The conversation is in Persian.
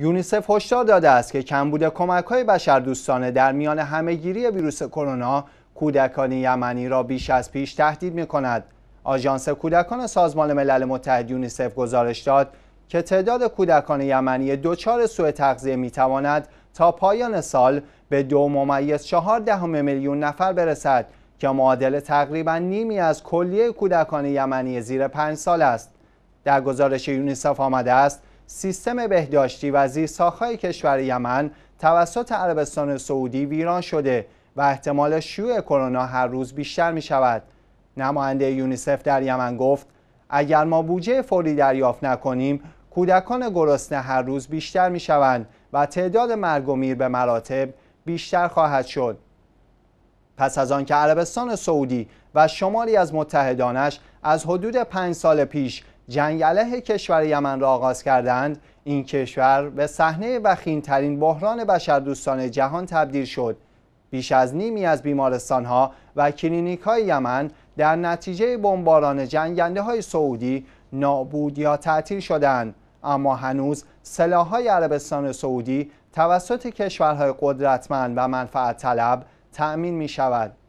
یونیسف هشدار داده است که کمبود بشر دوستانه در میان همهگیری ویروس کرونا کودکان یمنی را بیش از پیش تهدید کند. آژانس کودکان سازمان ملل متحد یونیسف گزارش داد که تعداد کودکان یمنی دچار سوء تغذیه تواند تا پایان سال به دو ممیز چهار دهم میلیون نفر برسد که معادل تقریبا نیمی از کلیه کودکان یمنی زیر پنج سال است. در گزارش یونیسف آمده است سیستم بهداشتی و زیرساختهای کشور یمن توسط عربستان سعودی ویران شده و احتمال شیوع کرونا هر روز بیشتر می شود. نماینده یونیسف در یمن گفت اگر ما بودجه فوری دریافت نکنیم کودکان گرسنه هر روز بیشتر می شوند و تعداد مرگ و میر به مراتب بیشتر خواهد شد. پس از آنکه عربستان سعودی و شماری از متحدانش از حدود پنج سال پیش جنگ علیه کشور یمن را آغاز کردند این کشور به صحنه ترین بحران بشردوستان جهان تبدیل شد بیش از نیمی از بیمارستان ها و کلینیک های یمن در نتیجه بمباران جنگنده های سعودی نابود یا تعطیل شدند اما هنوز های عربستان سعودی توسط کشورهای قدرتمند و منفعت طلب تأمین می شود